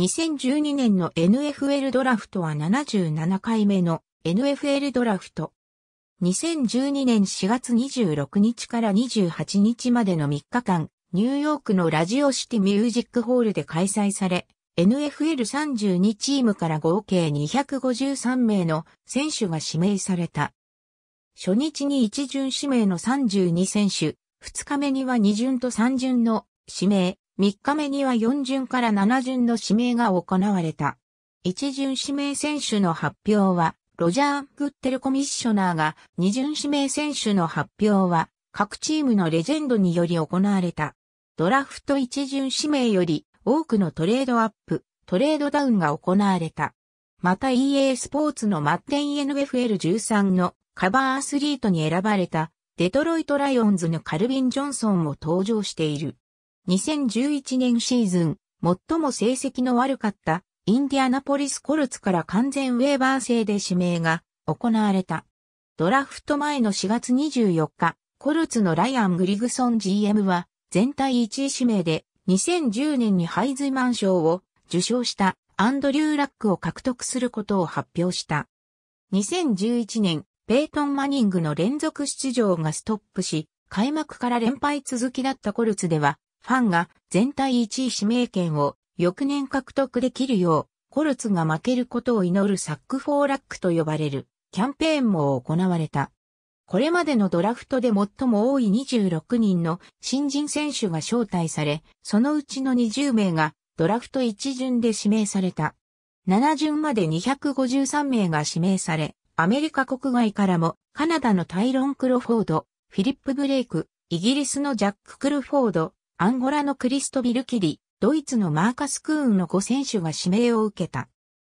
2012年の NFL ドラフトは77回目の NFL ドラフト。2012年4月26日から28日までの3日間、ニューヨークのラジオシティミュージックホールで開催され、NFL32 チームから合計253名の選手が指名された。初日に一巡指名の32選手、二日目には二巡と三巡の指名、3日目には4巡から7巡の指名が行われた。1巡指名選手の発表は、ロジャー・グッテルコミッショナーが、2巡指名選手の発表は、各チームのレジェンドにより行われた。ドラフト1巡指名より、多くのトレードアップ、トレードダウンが行われた。また EA スポーツのマッテン NFL13 のカバーアスリートに選ばれたデトロイトライオンズのカルビン・ジョンソンも登場している。2011年シーズン、最も成績の悪かったインディアナポリスコルツから完全ウェーバー制で指名が行われた。ドラフト前の4月24日、コルツのライアン・グリグソン GM は全体1位指名で2010年にハイズマン賞を受賞したアンドリュー・ラックを獲得することを発表した。2011年、ペイトン・マニングの連続出場がストップし、開幕から連敗続きだったコルツでは、ファンが全体1位指名権を翌年獲得できるよう、コルツが負けることを祈るサックフォーラックと呼ばれるキャンペーンも行われた。これまでのドラフトで最も多い26人の新人選手が招待され、そのうちの20名がドラフト1巡で指名された。7巡まで253名が指名され、アメリカ国外からもカナダのタイロン・クロフォード、フィリップ・ブレイク、イギリスのジャック・クルフォード、アンゴラのクリストビルキリ、ドイツのマーカスクーンの5選手が指名を受けた。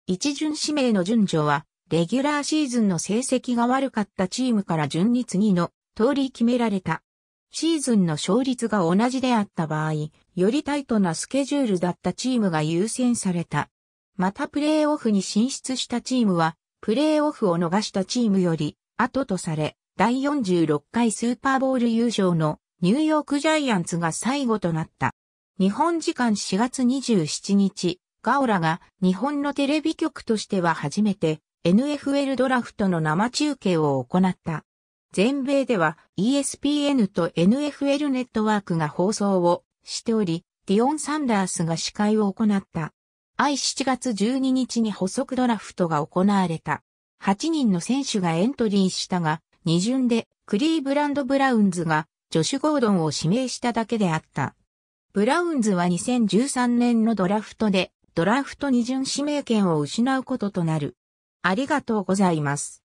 一巡指名の順序は、レギュラーシーズンの成績が悪かったチームから順に次の通り決められた。シーズンの勝率が同じであった場合、よりタイトなスケジュールだったチームが優先された。またプレーオフに進出したチームは、プレーオフを逃したチームより、後とされ、第46回スーパーボール優勝のニューヨークジャイアンツが最後となった。日本時間4月27日、ガオラが日本のテレビ局としては初めて NFL ドラフトの生中継を行った。全米では ESPN と NFL ネットワークが放送をしており、ディオン・サンダースが司会を行った。I 7月12日に補足ドラフトが行われた。8人の選手がエントリーしたが、2巡でクリーブランド・ブラウンズがジョシュ・ゴードンを指名しただけであった。ブラウンズは2013年のドラフトで、ドラフト二巡指名権を失うこととなる。ありがとうございます。